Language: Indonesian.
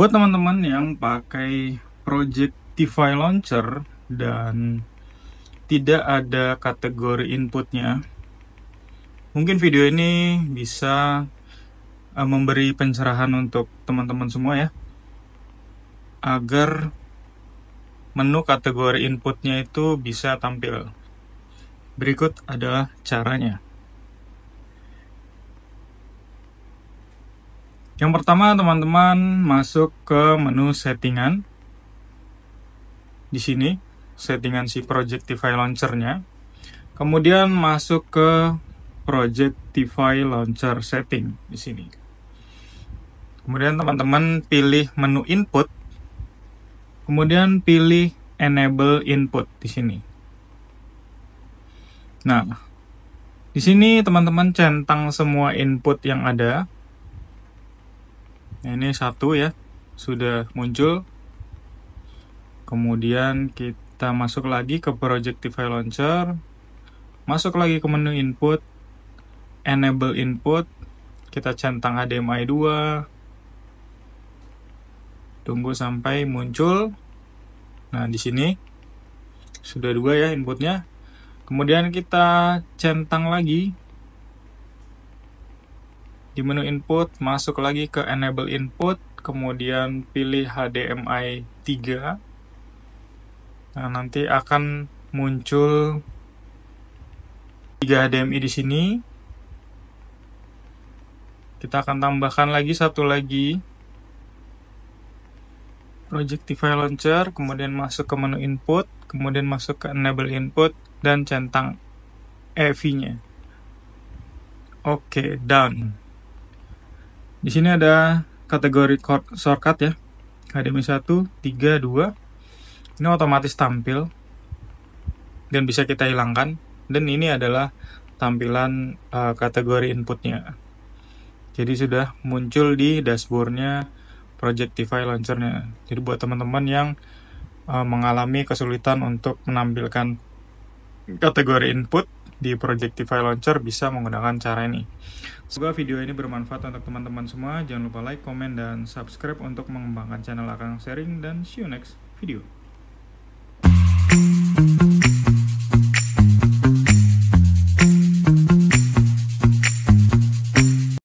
Buat teman-teman yang pakai project Projectify Launcher dan tidak ada kategori inputnya, mungkin video ini bisa eh, memberi pencerahan untuk teman-teman semua ya, agar menu kategori inputnya itu bisa tampil. Berikut adalah caranya. Yang pertama teman-teman masuk ke menu settingan. Di sini settingan si Projectify Launcher-nya. Kemudian masuk ke Projectify Launcher setting di sini. Kemudian teman-teman pilih menu input. Kemudian pilih enable input di sini. Nah, di sini teman-teman centang semua input yang ada ini satu ya sudah muncul kemudian kita masuk lagi ke projectify launcher masuk lagi ke menu input enable input kita centang HDMI 2 tunggu sampai muncul nah di sini sudah dua ya inputnya kemudian kita centang lagi di menu input masuk lagi ke enable input kemudian pilih HDMI 3 nah nanti akan muncul 3 HDMI di sini kita akan tambahkan lagi satu lagi projectify launcher kemudian masuk ke menu input kemudian masuk ke enable input dan centang EV nya oke okay, done di sini ada kategori shortcut ya. HDMI 1, 3, 2. Ini otomatis tampil dan bisa kita hilangkan. Dan ini adalah tampilan uh, kategori inputnya. Jadi sudah muncul di dashboardnya Projectify launchernya. Jadi buat teman-teman yang uh, mengalami kesulitan untuk menampilkan kategori input, di Projectify Launcher bisa menggunakan cara ini. Semoga video ini bermanfaat untuk teman-teman semua. Jangan lupa like, komen, dan subscribe untuk mengembangkan channel Akang Sharing. Dan see you next video.